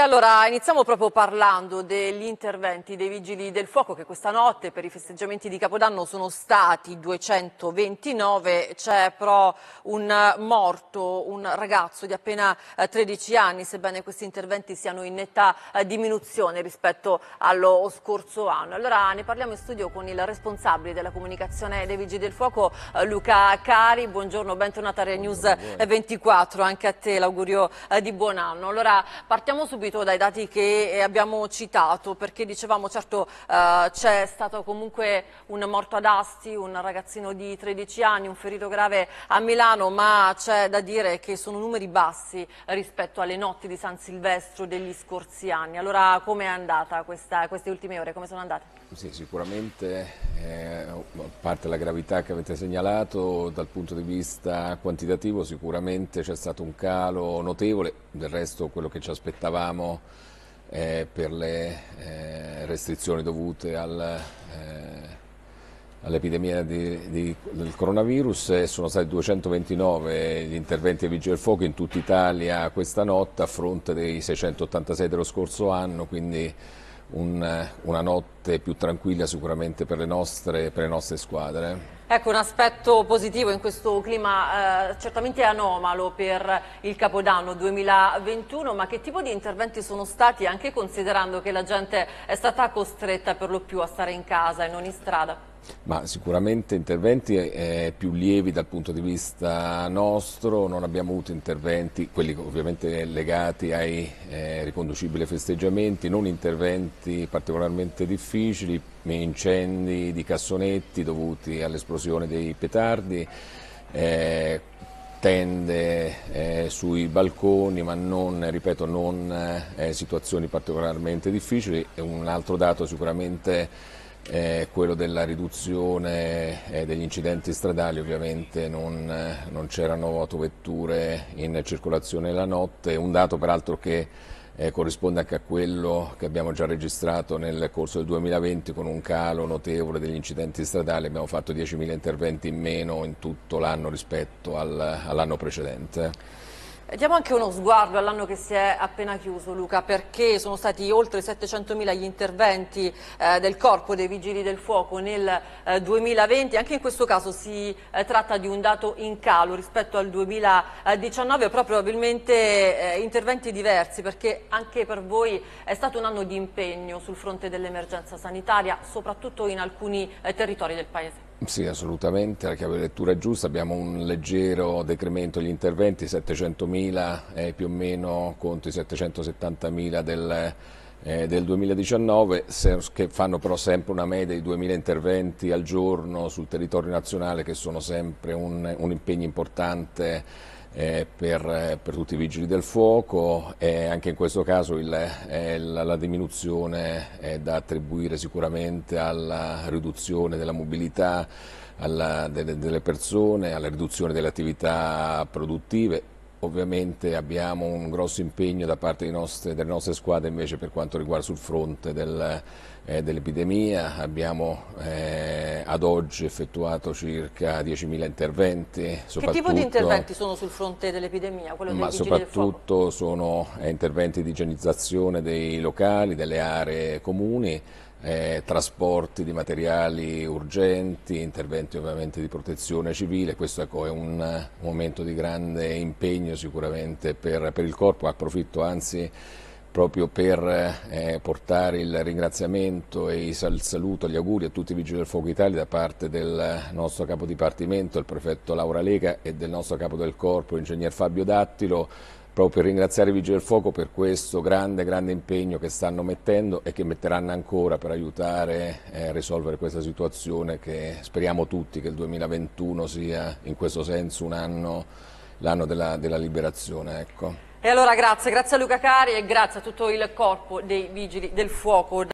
allora iniziamo proprio parlando degli interventi dei vigili del fuoco che questa notte per i festeggiamenti di Capodanno sono stati 229, c'è però un morto, un ragazzo di appena 13 eh, anni, sebbene questi interventi siano in netta eh, diminuzione rispetto allo scorso anno. Allora ne parliamo in studio con il responsabile della comunicazione dei vigili del fuoco eh, Luca Cari, buongiorno, bentornata a News 24, anche a te l'augurio di buon anno. Allora partiamo subito subito dai dati che eh, abbiamo citato, perché dicevamo certo eh, c'è stato comunque un morto ad Asti, un ragazzino di 13 anni, un ferito grave a Milano, ma c'è da dire che sono numeri bassi rispetto alle notti di San Silvestro degli scorsi anni. Allora come è andata questa, queste ultime ore? Come sono andate? Sì, sicuramente eh, a parte la gravità che avete segnalato, dal punto di vista quantitativo sicuramente c'è stato un calo notevole, del resto quello che ci aspettavamo eh, per le eh, restrizioni dovute al, eh, all'epidemia di, di, del coronavirus sono stati 229 gli interventi a vigili del fuoco in tutta Italia questa notte a fronte dei 686 dello scorso anno, quindi un, eh, una notte più tranquilla sicuramente per le nostre, per le nostre squadre. Ecco, un aspetto positivo in questo clima eh, certamente anomalo per il Capodanno 2021, ma che tipo di interventi sono stati anche considerando che la gente è stata costretta per lo più a stare in casa e non in strada? Ma sicuramente interventi eh, eh più lievi dal punto di vista nostro, non abbiamo avuto interventi, quelli ovviamente legati ai eh, riconducibili festeggiamenti, non interventi particolarmente difficili, incendi di cassonetti dovuti all'esplosione dei petardi, eh, tende eh, sui balconi, ma non, ripeto, non eh, situazioni particolarmente difficili. Un altro dato sicuramente è eh, quello della riduzione eh, degli incidenti stradali, ovviamente non, eh, non c'erano autovetture in circolazione la notte, un dato peraltro che eh, corrisponde anche a quello che abbiamo già registrato nel corso del 2020 con un calo notevole degli incidenti stradali, abbiamo fatto 10.000 interventi in meno in tutto l'anno rispetto al, all'anno precedente. Diamo anche uno sguardo all'anno che si è appena chiuso, Luca, perché sono stati oltre 700.000 gli interventi eh, del Corpo dei Vigili del Fuoco nel eh, 2020. Anche in questo caso si eh, tratta di un dato in calo rispetto al 2019, però probabilmente eh, interventi diversi, perché anche per voi è stato un anno di impegno sul fronte dell'emergenza sanitaria, soprattutto in alcuni eh, territori del Paese. Sì, assolutamente, la chiave di lettura è giusta, abbiamo un leggero decremento degli interventi, 700.000 eh, più o meno contro i 770.000 del eh, del 2019 se, che fanno però sempre una media di 2.000 interventi al giorno sul territorio nazionale che sono sempre un, un impegno importante eh, per, per, tutti i vigili del fuoco e anche in questo caso il, eh, la, la, diminuzione è da attribuire sicuramente alla riduzione della mobilità alla, delle, delle persone, alla riduzione delle attività produttive Ovviamente abbiamo un grosso impegno da parte nostre, delle nostre squadre invece per quanto riguarda sul fronte del, eh, dell'epidemia, abbiamo eh, ad oggi effettuato circa 10.000 interventi. Che tipo di interventi sono sul fronte dell'epidemia? ma soprattutto sono eh, interventi di igienizzazione dei locali, delle aree comuni, eh, trasporti di materiali urgenti, interventi ovviamente di protezione civile, questo ecco, è un, un momento di grande impegno sicuramente per, per il corpo, approfitto anzi proprio per eh, portare il ringraziamento e il saluto, gli auguri a tutti i Vigili del Fuoco Italia da parte del nostro capo dipartimento, il prefetto Laura Lega e del nostro capo del corpo, ingegner Fabio Dattilo, proprio per ringraziare i Vigili del Fuoco per questo grande, grande impegno che stanno mettendo e che metteranno ancora per aiutare eh, a risolvere questa situazione che speriamo tutti che il 2021 sia in questo senso l'anno della, della liberazione. Ecco. E allora grazie, grazie a Luca Cari e grazie a tutto il corpo dei Vigili del Fuoco.